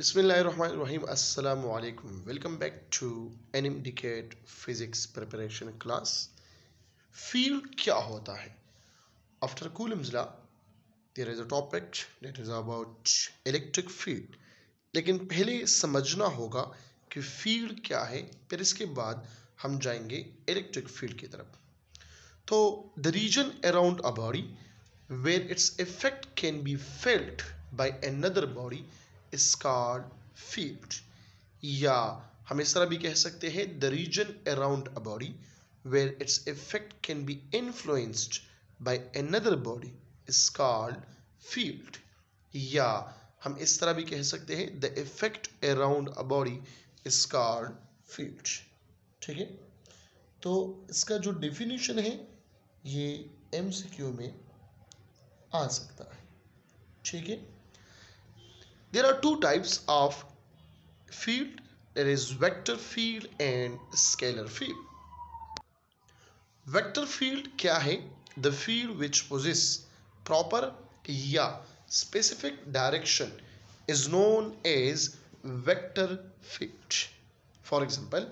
बसमिल अल्लाम welcome back to an physics preparation class field क्या होता है आफ्टर कूल इमजला there is a topic that is about electric field लेकिन पहले समझना होगा कि फील्ड क्या है फिर इसके बाद हम जाएंगे इलेक्ट्रिक फील्ड की तरफ तो the region around a body where its effect can be felt by another body is called field या हम इस तरह भी कह सकते हैं the region around a body where its effect can be influenced by another body is called field या हम इस तरह भी कह सकते हैं the effect around a body is called field ठीक है तो इसका जो डिफिनीशन है ये एम में आ सकता है ठीक है There are two types of field. There is vector field and scalar field. Vector field क्या है? The field which possesses proper या specific direction is known as vector field. For example,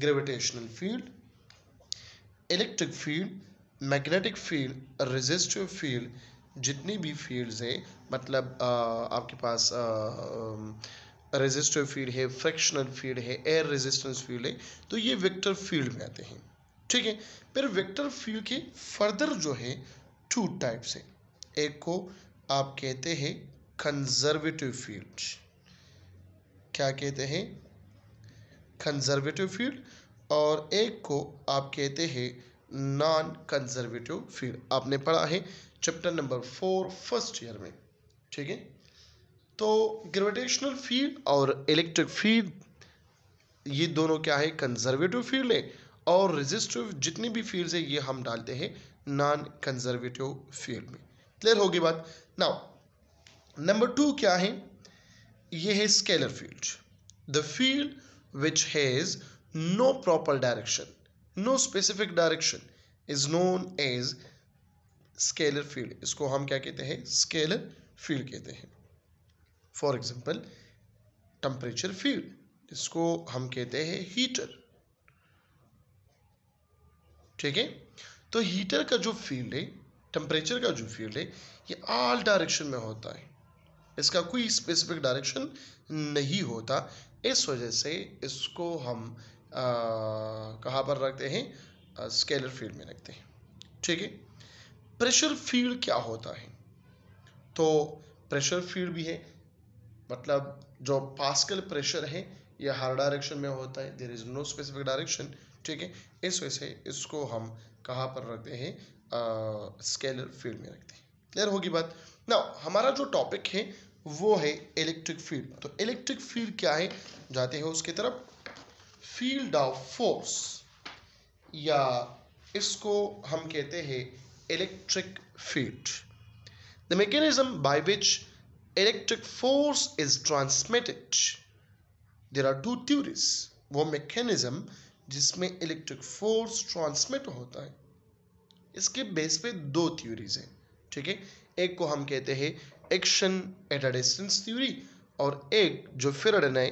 gravitational field, electric field, magnetic field, resistive field, जितनी भी fields है मतलब आ, आपके पास रेजिस्टिव फील्ड है फ्रिक्शनल फील्ड है एयर रेजिस्टेंस फील्ड है तो ये वेक्टर फील्ड में आते हैं ठीक है फिर वेक्टर फील्ड के फर्दर जो है टू टाइप्स है एक को आप कहते हैं कंजर्वेटिव फील्ड क्या कहते हैं कंजर्वेटिव फील्ड और एक को आप कहते हैं नॉन कंजर्वेटिव फील्ड आपने पढ़ा है chapter number four first year में ठीक है तो ग्रेविटेशनल फील्ड और इलेक्ट्रिक फील्ड ये दोनों क्या है कंजर्वेटिव फील्ड है और रेजिस्टिव जितनी भी फील्ड है ये हम डालते हैं नॉन कंजर्वेटिव फील्ड में क्लियर होगी बात नाउ नंबर टू क्या है ये है scalar field the field which has no proper direction no specific direction is known as scalar field इसको हम क्या कहते हैं स्केलर फील्ड कहते हैं फॉर एग्जाम्पल टम्परेचर फील्ड इसको हम कहते हैं हीटर ठीक है तो हीटर का जो फील्ड है टेम्परेचर का जो फील्ड है ये ऑल डायरेक्शन में होता है इसका कोई स्पेसिफिक डायरेक्शन नहीं होता इस वजह से इसको हम कहाँ पर रखते हैं स्केलर फील्ड में रखते हैं ठीक है प्रेशर फील्ड क्या होता है तो प्रेशर फील्ड भी है मतलब जो पास्कल प्रेशर है यह हर डायरेक्शन में होता है there is no specific direction ठीक है इस वजह से इसको हम कहाँ पर रखते हैं स्केलर फील्ड में रखते हैं क्लियर होगी बात ना हमारा जो टॉपिक है वो है इलेक्ट्रिक फील्ड तो इलेक्ट्रिक फील्ड क्या है जाते हैं उसकी तरफ फील्ड ऑफ फोर्स या इसको हम कहते हैं electric field. The mechanism by which electric force is transmitted. There are two theories. वो mechanism जिसमें electric force transmit होता है इसके बेस पे दो theories हैं ठीक है एक को हम कहते हैं action at a distance theory और एक जो फिरड ने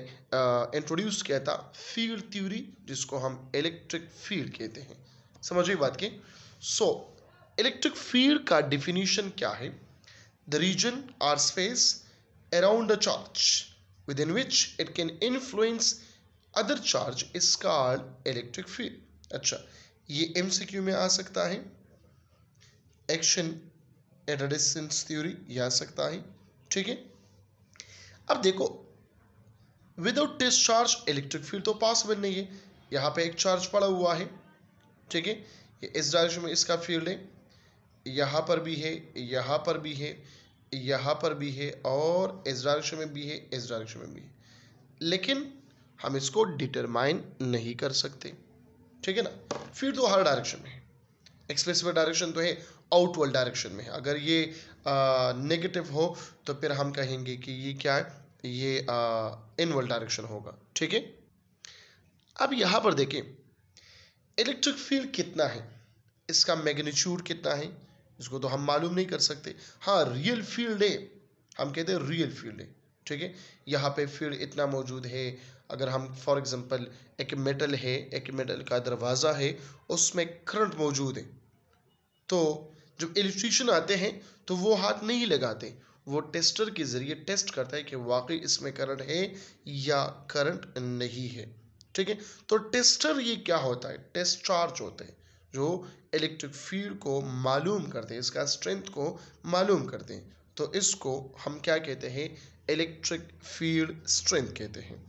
इंट्रोड्यूस किया था फील्ड थ्योरी जिसको हम इलेक्ट्रिक फील्ड कहते हैं समझ ये बात की सो इलेक्ट्रिक फील्ड का डिफिनीशन क्या है the region or space around a charge within which it can influence other charge is called electric field अच्छा ये एम में आ सकता है एक्शन एट थ्योरी यह आ सकता है ठीक है अब देखो विदाउट डिस्चार्ज इलेक्ट्रिक फील्ड तो पॉसिबल नहीं है यहाँ पे एक चार्ज पड़ा हुआ है ठीक है ये इस डायरेक्शन में इसका फील्ड है यहाँ पर भी है यहाँ पर भी है यहाँ पर भी है और इस डायरेक्शन में भी है इस डायरेक्शन में भी है लेकिन हम इसको डिटरमाइन नहीं कर सकते ठीक है ना फिर तो हर डायरेक्शन में है एक्सप्रेस डायरेक्शन तो है आउटवर्ड डायरेक्शन में है अगर ये नेगेटिव हो तो फिर हम कहेंगे कि ये क्या है ये इनवर्ड डायरेक्शन होगा ठीक है अब यहाँ पर देखें इलेक्ट्रिक फील्ड कितना है इसका मैग्नीट्यूड कितना है इसको तो हम मालूम नहीं कर सकते हाँ रियल फील्ड है हम कहते हैं रियल फील्ड है ठीक है यहाँ पे फील्ड इतना मौजूद है अगर हम फॉर एग्जांपल एक मेटल है एक मेटल का दरवाज़ा है उसमें करंट मौजूद है तो जब इलेक्ट्रिशियन आते हैं तो वो हाथ नहीं लगाते वो टेस्टर के ज़रिए टेस्ट करता है कि वाकई इसमें करंट है या करंट नहीं है ठीक है तो टेस्टर ये क्या होता है टेस्ट चार्ज होते हैं जो इलेक्ट्रिक फील्ड को मालूम करते हैं इसका स्ट्रेंथ को मालूम करते हैं तो इसको हम क्या कहते हैं इलेक्ट्रिक फील्ड स्ट्रेंथ कहते हैं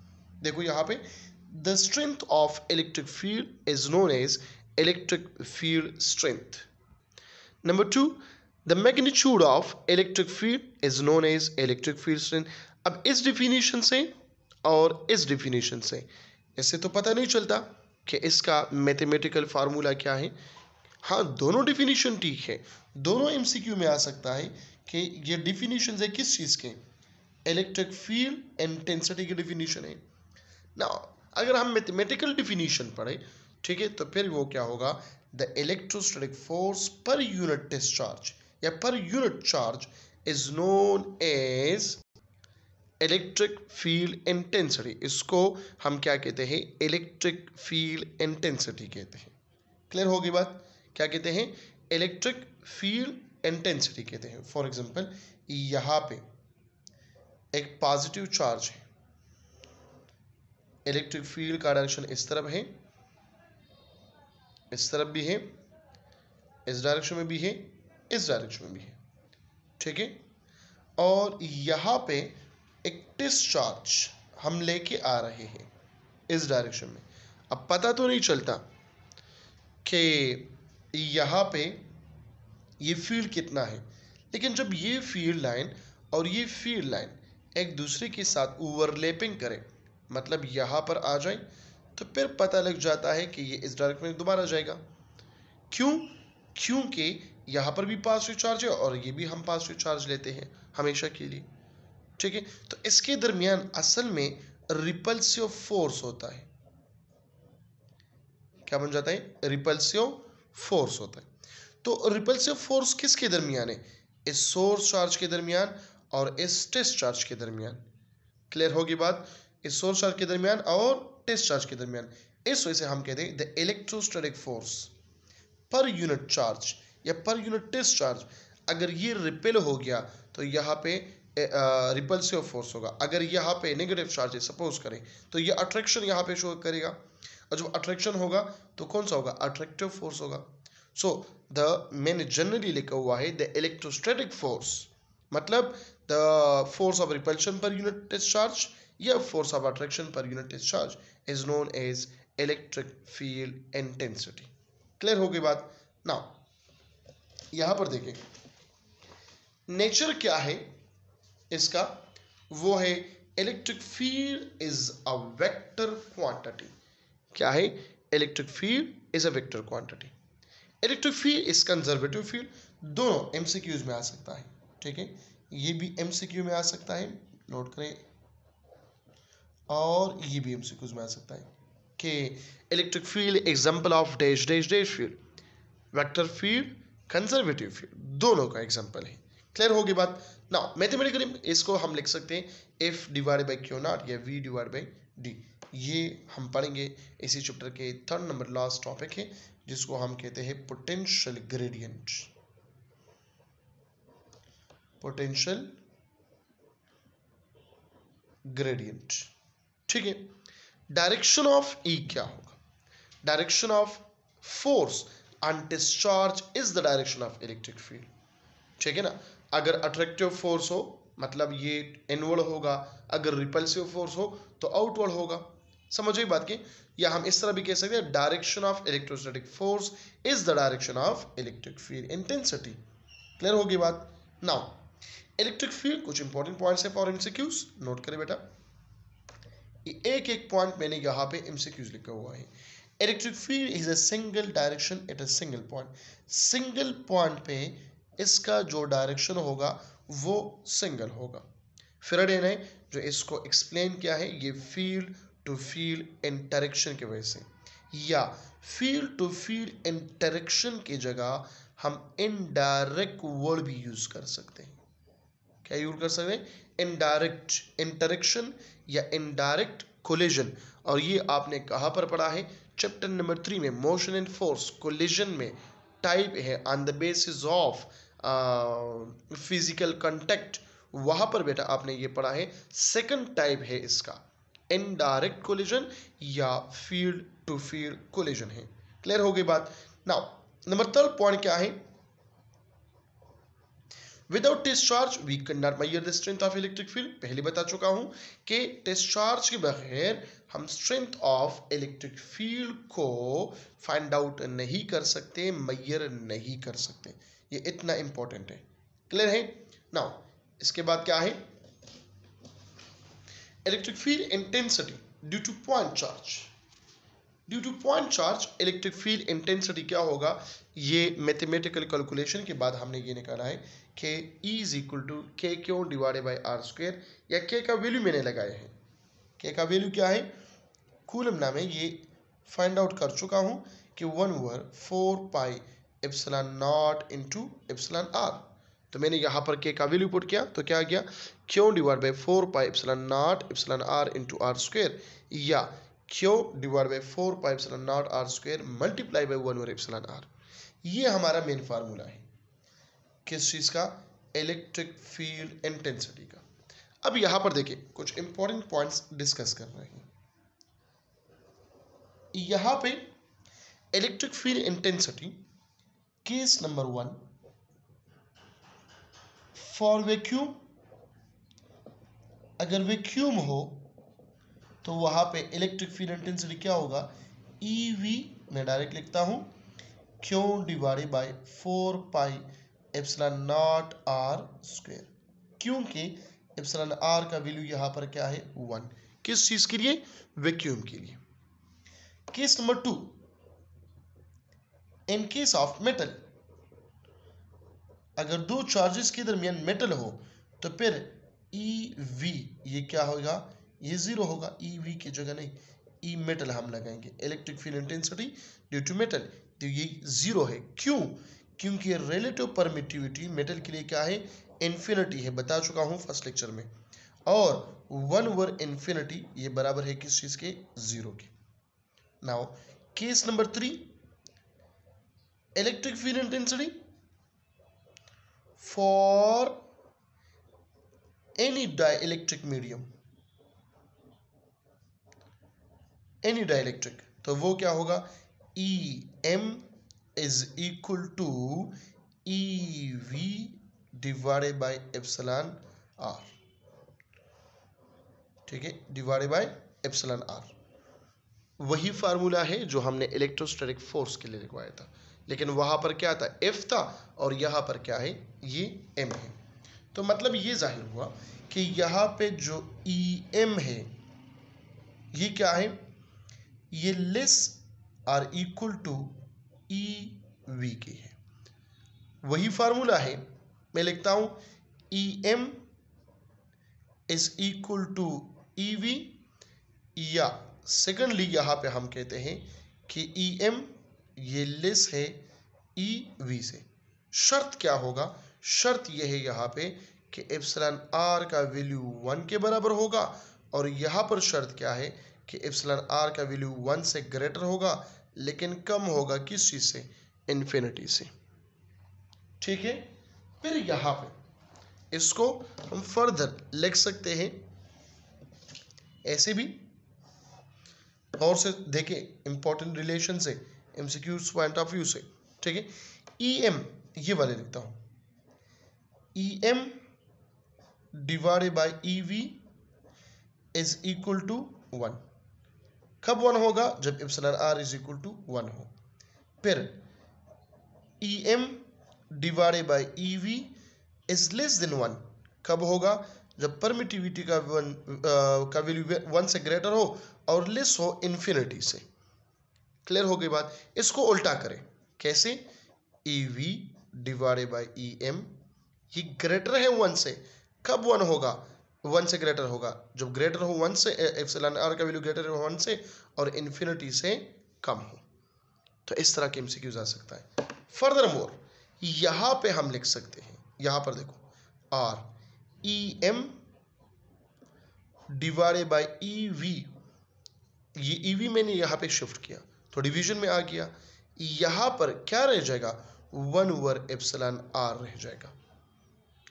देखो यहाँ पे the strength of electric field is known as electric field strength number two the magnitude of electric field is known as electric field strength अब इस डिफिनीशन से और इस डिफिनीशन से इससे तो पता नहीं चलता कि इसका मैथमेटिकल फार्मूला क्या है हाँ दोनों डिफिनीशन ठीक है दोनों एम में आ सकता है कि ये डिफिनीशन है किस चीज़ के इलेक्ट्रिक फील्ड इंटेंसिटी की डिफिनीशन है ना अगर हम मैथमेटिकल डिफिनीशन पढ़े ठीक है तो फिर वो क्या होगा the electrostatic force per unit discharge या per unit charge is known as electric field intensity इसको हम क्या कहते हैं इलेक्ट्रिक फील्ड इंटेंसिटी कहते हैं क्लियर होगी बात क्या कहते हैं इलेक्ट्रिक फील्ड इंटेंसिटी कहते हैं फॉर एग्जांपल यहां पे एक पॉजिटिव चार्ज है इलेक्ट्रिक फील्ड का डायरेक्शन इस तरफ है इस तरफ भी है इस डायरेक्शन में भी है इस डायरेक्शन में भी है ठीक है और यहां पे एक डिस्चार्ज हम लेके आ रहे हैं इस डायरेक्शन में अब पता तो नहीं चलता कि यहाँ पे ये फील्ड कितना है लेकिन जब ये फील्ड लाइन और ये फील्ड लाइन एक दूसरे के साथ ओवरलेपिंग करें मतलब यहाँ पर आ जाए तो फिर पता लग जाता है कि ये इस डायरेक्शन में दोबारा जाएगा क्यों क्योंकि यहाँ पर भी पॉजिटिव चार्ज है और ये भी हम पॉजिटिव चार्ज लेते हैं हमेशा के लिए ठीक है तो इसके दरमियान असल में रिपल्सिव फोर्स होता है क्या बन जाता है रिपल्सिव फोर्स होता है तो रिपल्सिव फोर्स किसके दरमियान है इस सोर्स चार्ज के दरमियान और इस टेस्ट चार्ज के दरमियान क्लियर होगी बात इस सोर्स चार्ज के दरमियान और टेस्ट चार्ज के दरमियान इस वजह से हम कहते हैं the electrostatic force per unit charge या पर यूनिट टेस्ट चार्ज अगर ये रिपेल हो गया तो यहाँ पे रिपल्सिव फोर्स होगा अगर यहाँ पे नेगेटिव चार्ज है सपोज करें तो ये अट्रैक्शन यहाँ पे शो करेगा और जब अट्रैक्शन होगा तो कौन सा होगा अट्रैक्टिव फोर्स होगा सो द मैंने जनरली लिखा हुआ है द इलेक्ट्रोस्टेटिक फोर्स मतलब the force of repulsion per unit test charge या force of attraction per unit test charge is known as electric field intensity clear हो गई बात ना यहाँ पर देखें नेचर क्या है इसका वो है electric field is a vector quantity क्या है electric field is a vector quantity electric field is conservative field दोनों एमसीक्यूज में आ सकता है ठीक है ये भी एमसीक्यू में आ सकता है नोट करें और ये भी एमसीक्यूज में आ सकता है कि electric field example of dash dash dash field vector field conservative field दोनों का एग्जांपल है क्लियर होगी बात नाउ मैथमेटिकली इसको हम लिख सकते हैं F divide by q naught या वी डिवाइड बाई डी ये हम पढ़ेंगे इसी चैप्टर के थर्ड नंबर लास्ट टॉपिक है जिसको हम कहते हैं पोटेंशियल ग्रेडियंट पोटेंशियल ग्रेडियंट ठीक है डायरेक्शन ऑफ ई क्या होगा direction of force and discharge is the direction of electric field ठीक है ना अगर अट्रैक्टिव फोर्स हो मतलब ये इनवर्ड होगा अगर रिपल्सिव फोर्स हो तो आउटवर्ड होगा समझो बात की या हम इस तरह भी कह सकते हैं direction of electrostatic force is the direction of electric field intensity clear होगी बात नाउ इलेक्ट्रिक फील्ड कुछ इंपॉर्टेंट पॉइंट्स है फॉर एमसीक्यूज नोट करें बेटा एक एक पॉइंट मैंने यहां पे एमसीक्यूज लिखा हुआ है electric field is a single direction at a single point single point पे इसका जो डायरेक्शन होगा वो सिंगल होगा फिरडे ने जो इसको एक्सप्लेन किया है ये फील्ड टू फील्ड इंटरेक्शन की वजह से या फील्ड टू फील्ड इंटरेक्शन की जगह हम इनडायरेक्ट वर्ड भी यूज कर सकते हैं क्या यूज कर सकते हैं इनडायरेक्ट इंटरेक्शन या इनडायरेक्ट कोलिजन और ये आपने कहाँ पर पढ़ा है चैप्टर नंबर थ्री में मोशन एंड फोर्स कोलिजन में टाइप है on the basis of physical contact वहां पर बेटा आपने ये पढ़ा है सेकंड टाइप है इसका इनडायरेक्ट कोलिजन या फील्ड टू फील्ड कोलिजन है क्लियर हो गई बात नाउ नंबर थर्ड पॉइंट क्या है without test charge we can measure the strength of electric field पहले बता चुका हूं कि टेस्ट चार्ज के बगैर हम स्ट्रेंथ ऑफ इलेक्ट्रिक फील्ड को फाइंड आउट नहीं कर सकते मैयर नहीं कर सकते ये इतना इंपॉर्टेंट है क्लियर है नाउ इसके बाद क्या है electric field intensity due to point charge due to point charge electric field intensity क्या होगा ये मैथमेटिकल कैलकुलेशन के बाद हमने ये निकाला है के इज इक्वल टू के क्यों डिवाइडेड बाई आर स्क्वेयर या के का वैल्यू मैंने लगाए हैं के का वैल्यू क्या है कूलम ना मैं ये फाइंड आउट कर चुका हूँ कि one over four pi epsilon not into epsilon r तो मैंने यहाँ पर के का वैल्यू पुट किया तो क्या आ गया q divide by four pi epsilon not epsilon r into r square या q divide by four pi epsilon not r square multiply by one over epsilon r ये हमारा मेन फार्मूला है किस चीज़ का इलेक्ट्रिक फील्ड इंटेंसिटी का अब यहां पर देखिए कुछ इंपॉर्टेंट पॉइंट्स डिस्कस कर रहे हैं यहां पे electric field intensity case number one for vacuum अगर वैक्यूम हो तो वहां पे इलेक्ट्रिक फील्ड इंटेंसिटी क्या होगा ई e वी मैं डायरेक्ट लिखता हूं q divided by four pi epsilon not r square क्योंकि एप्सलन आर का वैल्यू यहां पर क्या है वन किस चीज के लिए वैक्यूम के लिए case number two in case of metal अगर दो चार्जेस के दरमियान मेटल हो तो फिर ई e वी ये क्या होगा ये जीरो होगा ई e वी की जगह नहीं ई e मेटल हम लगाएंगे electric field intensity due to metal तो ये जीरो है क्यों क्योंकि रिलेटिव परमिटिविटी मेटल के लिए क्या है इन्फिनिटी है बता चुका हूँ फर्स्ट लेक्चर में और वन ओवर इन्फिनिटी ये बराबर है किस चीज़ के जीरो के now case number three electric field intensity for any dielectric medium any dielectric तो वो क्या होगा E e m is equal to e V divided by epsilon r ठीक है divided by epsilon r वही फार्मूला है जो हमने इलेक्ट्रोस्टैटिक फोर्स के लिए लिखवाया था लेकिन वहां पर क्या था एफ था और यहां पर क्या है ये एम है तो मतलब ये जाहिर हुआ कि यहां पे जो ई e एम है ये क्या है ये less or equal to E v के है वही फार्मूला है मैं लिखता हूं E m is equal to E v या सेकेंडली यहाँ पे हम कहते हैं कि ई e एम ये लेस है ई e वी से शर्त क्या होगा शर्त यह है यहां पे कि एप्सलन आर का वैल्यू वन के बराबर होगा और यहां पर शर्त क्या है कि एप्सलन आर का वैल्यू वन से ग्रेटर होगा लेकिन कम होगा किस चीज़ से इन्फिनिटी से ठीक है फिर यहां पे इसको हम फर्दर लिख सकते हैं ऐसे भी और से देखें इंपॉर्टेंट रिलेशन से एम पॉइंट ऑफ व्यू से ठीक है ई e एम ये वाले लिखता हूं E m divided by E v is equal to one कब वन होगा जब epsilon r is equal to one हो फिर E m divided by E v is less than one कब होगा जब परमिटिविटी का वन का वैल्यू वन से ग्रेटर हो और लेस हो इन्फिनिटी से क्लियर हो गई बात इसको उल्टा करें कैसे E v divided by E m ये ग्रेटर है वन से कब वन होगा वन से ग्रेटर होगा जब ग्रेटर हो वन से एप्सिलॉन आर का वैल्यू ग्रेटर हो वन से और इन्फिनिटी से कम हो तो इस तरह के एमसीक्यूज जा सकता है फर्दर मोर यहाँ पर हम लिख सकते हैं यहाँ पर देखो or E m divided by E v ये ई e वी मैंने यहाँ पे शिफ्ट किया तो डिवीजन में आ गया यहाँ पर क्या रह जाएगा वन ओवर एप्सलन आर रह जाएगा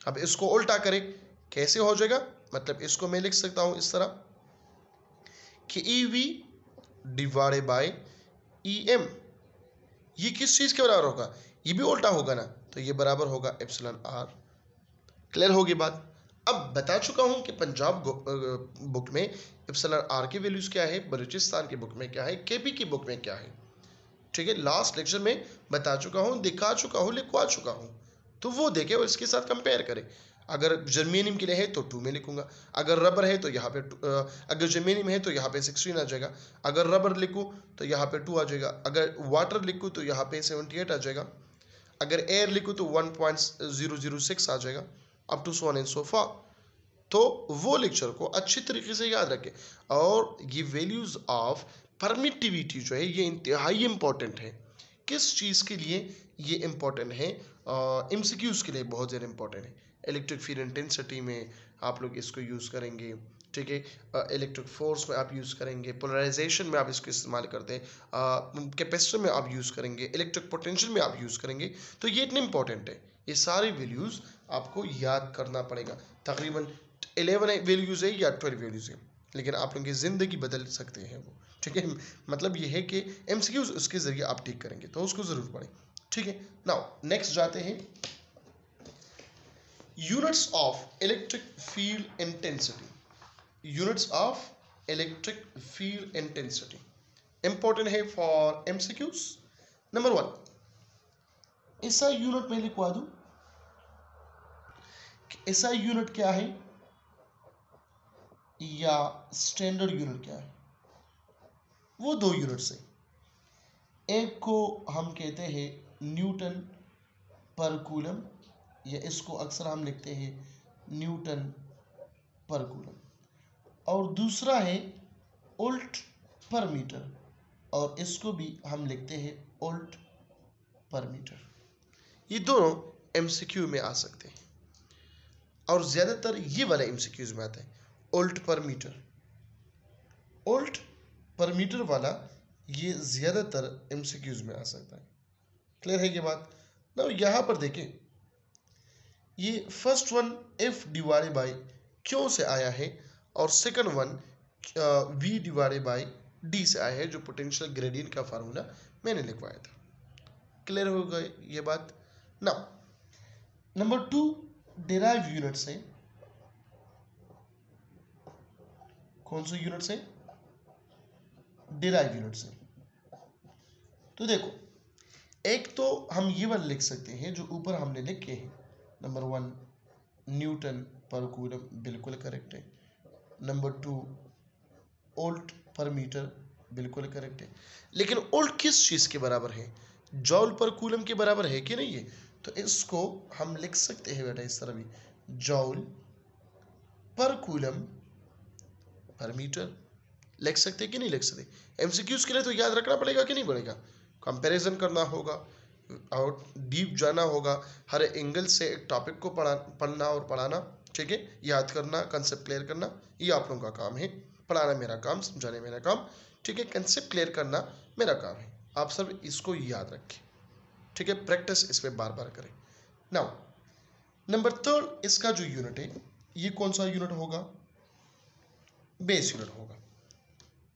अब इसको उल्टा करें कैसे हो जाएगा मतलब इसको मैं लिख सकता हूं इस तरह कि E v divided by E m ये किस चीज़ के बराबर होगा ये भी उल्टा होगा ना तो ये बराबर होगा एप्सलन आर क्लियर होगी बात अब बता चुका हूं कि पंजाब बुक में एप्सलन आर की वैल्यूज़ क्या है बलूचिस्तान की बुक में क्या है केपी की बुक में क्या है ठीक है लास्ट लेक्चर में बता चुका हूं दिखा चुका हूँ लिखवा चुका हूँ तो वो देखे और इसके साथ कंपेयर करें अगर जर्मेनियम के लिए है तो टू में लिखूंगा अगर रबर है तो यहाँ पे अगर जर्मेनियम है तो यहाँ पे सिक्सटीन आ जाएगा अगर रबर लिखूँ तो यहाँ पे टू आ जाएगा अगर वाटर लिखूँ तो यहाँ पे सेवेंटी एट आ जाएगा अगर एयर लिखूँ तो one point zero zero six आ जाएगा up to so on and so forth तो वो लेक्चर को अच्छी तरीके से याद रखें और ये वैल्यूज़ ऑफ परमिटिविटी जो है ये इंतहाई इम्पॉर्टेंट है किस चीज़ के लिए ये इम्पॉर्टेंट है एम uh, के लिए बहुत ज़्यादा इम्पॉर्टेंट है इलेक्ट्रिक फील्ड इंटेंसिटी में आप लोग इसको यूज़ करेंगे ठीक है इलेक्ट्रिक फोर्स में आप यूज़ करेंगे पोलराइजेशन में आप इसको इस्तेमाल करते हैं कैपेसिटर में आप यूज़ करेंगे इलेक्ट्रिक पोटेंशियल में आप यूज़ करेंगे तो ये इतने इंपॉर्टेंट है ये सारे वैल्यूज़ आपको याद करना पड़ेगा तकरीबन एलेवन वैल्यूज़ है या ट्वेल्व वैल्यूज़ है लेकिन आप लोगों की ज़िंदगी बदल सकते हैं वो ठीक है मतलब ये है कि एम उसके ज़रिए आप ठीक करेंगे तो उसको ज़रूर पढ़ें ठीक है नाउ नेक्स्ट जाते हैं units of electric field intensity units of electric field intensity important है फॉर एमसीक्यूज नंबर वन ऐसा यूनिट में लिखवा दूं ऐसा यूनिट क्या है या स्टैंडर्ड यूनिट क्या है वो दो यूनिट है एक को हम कहते हैं न्यूटन पर या इसको अक्सर हम लिखते हैं न्यूटन पर कूलम और दूसरा है ओल्ट पर मीटर और इसको भी हम लिखते हैं ओल्ट पर मीटर ये दोनों एमसीक्यू में आ सकते हैं और ज़्यादातर ये वाला एमसीक्यूज में आता है ओल्ट पर मीटर ओल्ट पर मीटर वाला ये ज़्यादातर एमसीक्यूज में आ सकता है क्लियर है ये बात ना यहाँ पर देखें ये first one F divide by q से आया है और second one V divide by d से आया है जो पोटेंशियल ग्रेडियंट का फार्मूला मैंने लिखवाया था क्लियर हो गए ये बात ना नंबर टू डेराइव यूनिट से कौन से यूनिट से डेराइव यूनिट से तो देखो एक तो हम ये वाले लिख सकते हैं जो ऊपर हमने लिखे हैं number one newton per coulomb बिल्कुल करेक्ट है number two volt per metre बिल्कुल करेक्ट है लेकिन ओल्ट किस चीज़ के बराबर है जॉल पर कूलम के बराबर है कि नहीं है तो इसको हम लिख सकते हैं बेटा इस तरह भी जॉल पर कूलम पर मीटर लिख सकते कि नहीं लिख सकते एमसीक्यूज के लिए तो याद रखना पड़ेगा कि नहीं पड़ेगा कंपैरिजन करना होगा और डीप जाना होगा हर एंगल से एक टॉपिक को पढ़ा पढ़ना और पढ़ाना ठीक है याद करना कंसेप्ट क्लियर करना ये आप लोगों का काम है पढ़ाना मेरा काम समझाने मेरा काम ठीक है कंसेप्ट क्लियर करना मेरा काम है आप सब इसको याद रखें ठीक है प्रैक्टिस इस पर बार बार करें नाउ नंबर थर्ड इसका जो यूनिट है ये कौन सा यूनिट होगा बेस यूनिट होगा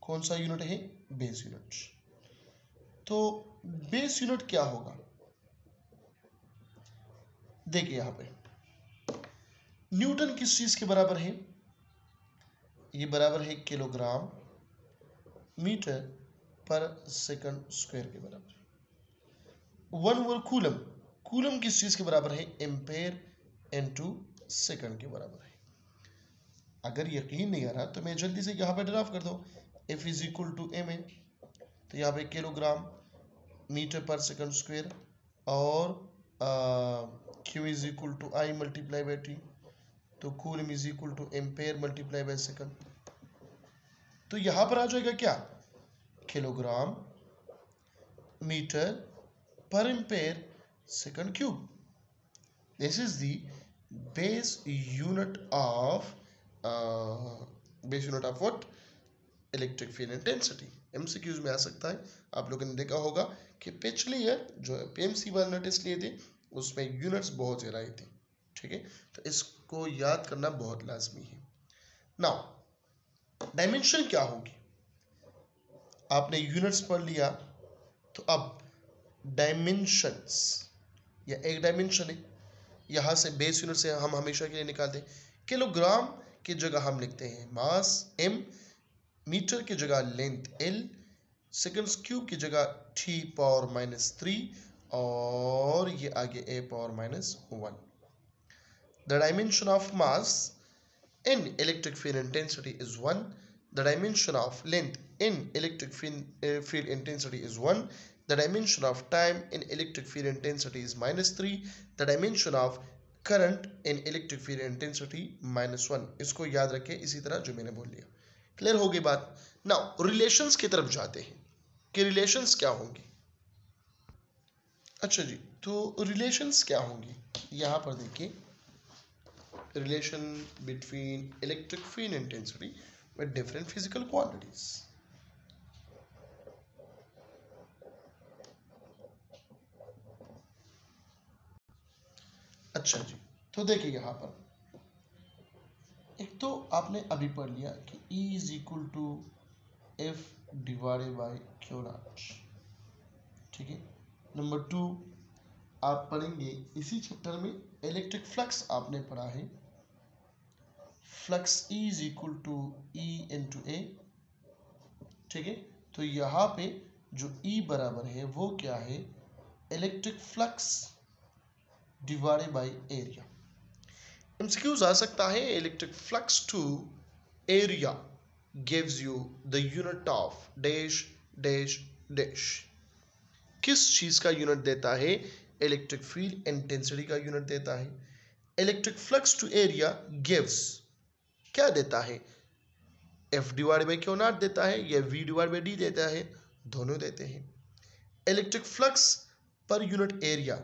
कौन सा यूनिट है बेस यूनिट तो बेस यूनिट क्या होगा देखिए यहां पे न्यूटन किस चीज के बराबर है ये बराबर है kilogram metre per second square के बराबर वन वर कूलम कूलम किस चीज के बराबर है एम्पेयर इनटू सेकंड के बराबर है अगर यकीन नहीं आ रहा तो मैं जल्दी से यहां पे ड्राफ्ट कर दो F is equal to m a तो यहां पे kilogram metre per second square और q is equal to I multiply by t तो coulomb is equal to ampere multiply by second तो यहां पर आ जाएगा क्या kilogram metre per ampere second cube this is the base unit of base unit of what electric field intensity MCQs में आ सकता है आप लोगों ने देखा होगा कि पिछले ईयर जो पी एम सी वाली नोटिस लिए थे उसमें यूनिट्स बहुत ज़्यादा आई थी ठीक है तो इसको याद करना बहुत लाजमी है नाउ डायमेंशन क्या होगी आपने यूनिट्स पढ़ लिया तो अब डायमेंशंस या एक डायमेंशन है यहाँ से बेस यूनिट से हम हमेशा के लिए निकालते हैं किलोग्राम की जगह हम लिखते हैं मास एम मीटर की जगह लेंथ एल सेकेंड्स क्यूब की जगह टी पावर माइनस थ्री और ये आगे A power minus one the dimension of mass in electric field intensity is one the dimension of length in electric field intensity is one the dimension of time in electric field intensity is minus three the dimension of current in electric field intensity minus one इसको याद रखें इसी तरह जो मैंने बोल लिया clear हो गई बात नाउ रिलेशंस की तरफ जाते हैं कि रिलेशंस क्या होंगी अच्छा जी तो रिलेशंस क्या होंगी यहाँ पर देखिए relation between electric field intensity with different physical quantities अच्छा जी तो देखिए यहाँ पर एक तो आपने अभी पढ़ लिया कि E is equal to F divided by q not ठीक है नंबर टू आप पढ़ेंगे इसी चैप्टर में इलेक्ट्रिक फ्लक्स आपने पढ़ा है flux E is equal to E into A ठीक है तो यहाँ पे जो ई e बराबर है वो क्या है electric flux divided by area MCQs आ सकता है electric flux to area gives you the unit of dash dash dash किस चीज़ का यूनिट देता है इलेक्ट्रिक फील्ड इंटेंसिटी का यूनिट देता है electric flux to area gives क्या देता है F divide by q not देता है या वी डिवाइड बाई डी देता है दोनों देते हैं electric flux per unit area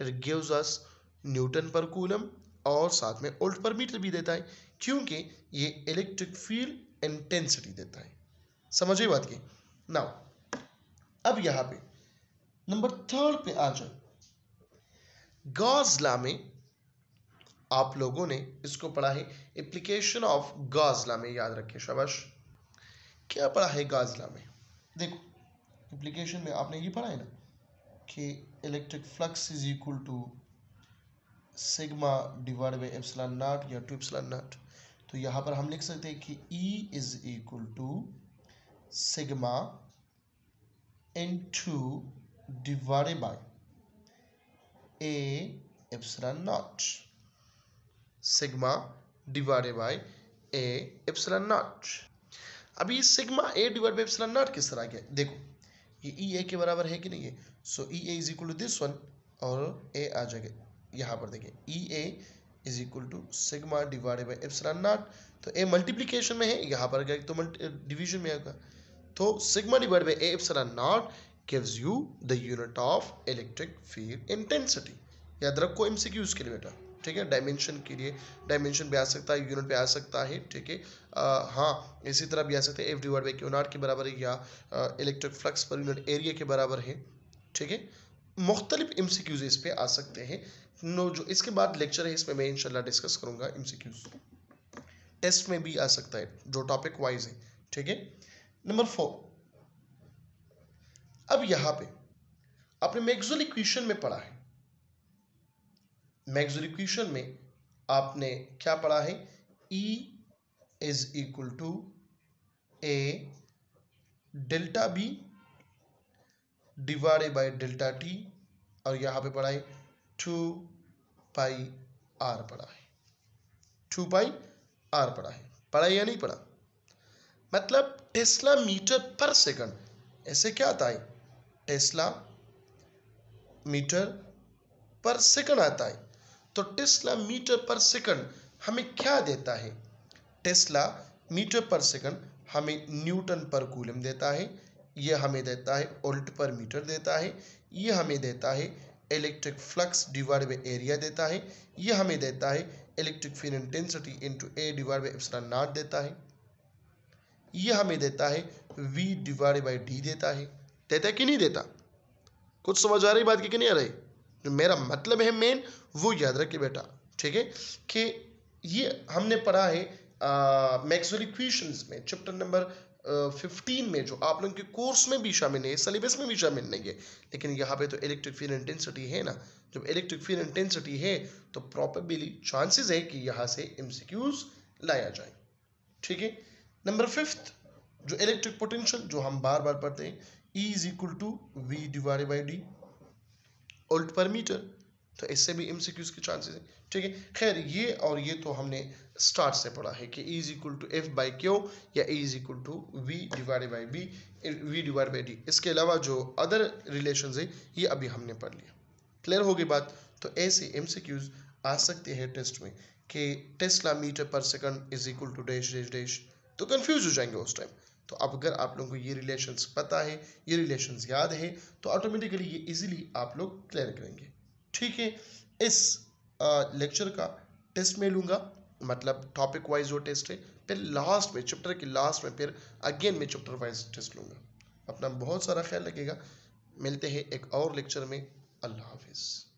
it gives us newton per coulomb और साथ में ओल्ट पर मीटर भी देता है क्योंकि ये इलेक्ट्रिक फील्ड इंटेंसिटी देता है समझिए बात की नाउ अब यहां पे नंबर थर्ड पे आ जाओ गौजला में आप लोगों ने इसको पढ़ा है एप्लीकेशन ऑफ गौजला में याद रखिए शबश क्या पढ़ा है गौजला में देखो एप्लीकेशन में आपने ये पढ़ा है ना कि electric flux is equal to sigma divide by epsilon not या टू एप्सलॉन नॉट तो यहाँ पर हम लिख सकते हैं कि E is equal to sigma into divided by A epsilon not sigma divided by A epsilon not अभी sigma A divide by epsilon not किस तरह के देखो ये ई e ए के बराबर है कि नहीं है so E A is equal to this one और ए आ जाएगा यहाँ पर देखिए E e A is equal to sigma divided by epsilon not तो ए मल्टीप्लीकेशन में है यहाँ पर गया तो डिवीजन में आएगा तो sigma divide by A not gives you the unit of electric field intensity याद रखो एमसीक्यूज के लिए बेटा ठीक है डायमेंशन के लिए डायमेंशन भी आ सकता है यूनिट भी आ सकता है ठीक है हाँ इसी तरह भी आ सकते हैं F divide by q not के बराबर है या electric flux per unit area के बराबर है ठीक है मुख्तलिफ एम सी क्यूज इस पर आ सकते हैं नो जो इसके बाद लेक्चर है इसमें मैं इंशाल्लाह डिस्कस करूँगा एम सी क्यूज टेस्ट में भी आ सकता है जो टॉपिक वाइज है ठीक है नंबर फोर अब यहाँ पे आपने मैग्जुअल इक्वेशन में पढ़ा है मैग्जुअल इक्वेशन में आपने क्या पढ़ा है E is equal to A delta B divided by delta t और यहाँ पे पढ़ा है टू पाई आर पढ़ा है टू पाई आर पड़ा है पढ़ा या नहीं पड़ा मतलब टेस्ला मीटर पर सेकंड ऐसे क्या आता है टेस्ला मीटर पर सेकंड आता है तो टेस्ला मीटर पर सेकंड हमें क्या देता है टेस्ला मीटर पर सेकंड हमें न्यूटन पर कूलम देता है ये हमें देता है ओल्ट पर मीटर देता है ये हमें देता है electric flux divide by area देता है ये हमें देता है electric field intensity into A divide by epsilon not देता है ये हमें देता है वी डिवाइड बाई डी देता है देता है कि नहीं देता कुछ समझ आ रही बात की कि नहीं आ रही जो तो मेरा मतलब है मेन वो याद रखे बेटा ठीक है कि ये हमने पढ़ा है मैक्सवेल इक्वेशंस में चैप्टर नंबर फिफ्टीन में जो आप लोगों के कोर्स में भी शामिल है सिलेबस में भी शामिल नहीं है लेकिन यहाँ पे तो इलेक्ट्रिक फील इंटेंसिटी है ना जब इलेक्ट्रिक फील इंटेंसिटी है तो प्रॉपरबिली चांसेस है कि यहाँ से एमसीक्यूज लाया जाए ठीक है नंबर फिफ्थ जो इलेक्ट्रिक पोटेंशियल जो हम बार बार पढ़ते हैं E is equal to V divide by d volt per metre तो इससे भी एम सी क्यूज़ के चांसेस हैं ठीक है खैर ये और ये तो हमने स्टार्ट से पढ़ा है कि E is equal to F by q या E is equal to V divide by B V divide by d इसके अलावा जो अदर रिलेशन है ये अभी हमने पढ़ लिया क्लियर होगी बात तो ऐसे एम सी क्यूज आ सकते हैं टेस्ट में कि tesla metre per second is equal to dash dash dash तो कंफ्यूज हो जाएंगे उस टाइम तो अब अगर आप लोगों को ये रिलेशंस पता है ये रिलेशंस याद है तो ऑटोमेटिकली ये इजीली आप लोग क्लियर करेंगे ठीक है इस लेक्चर का टेस्ट में लूँगा मतलब टॉपिक वाइज वो टेस्ट है फिर लास्ट में चैप्टर के लास्ट में फिर अगेन मैं चैप्टर वाइज टेस्ट लूँगा अपना बहुत सारा ख्याल रखेगा मिलते हैं एक और लेक्चर में अल्लाह हाफिज़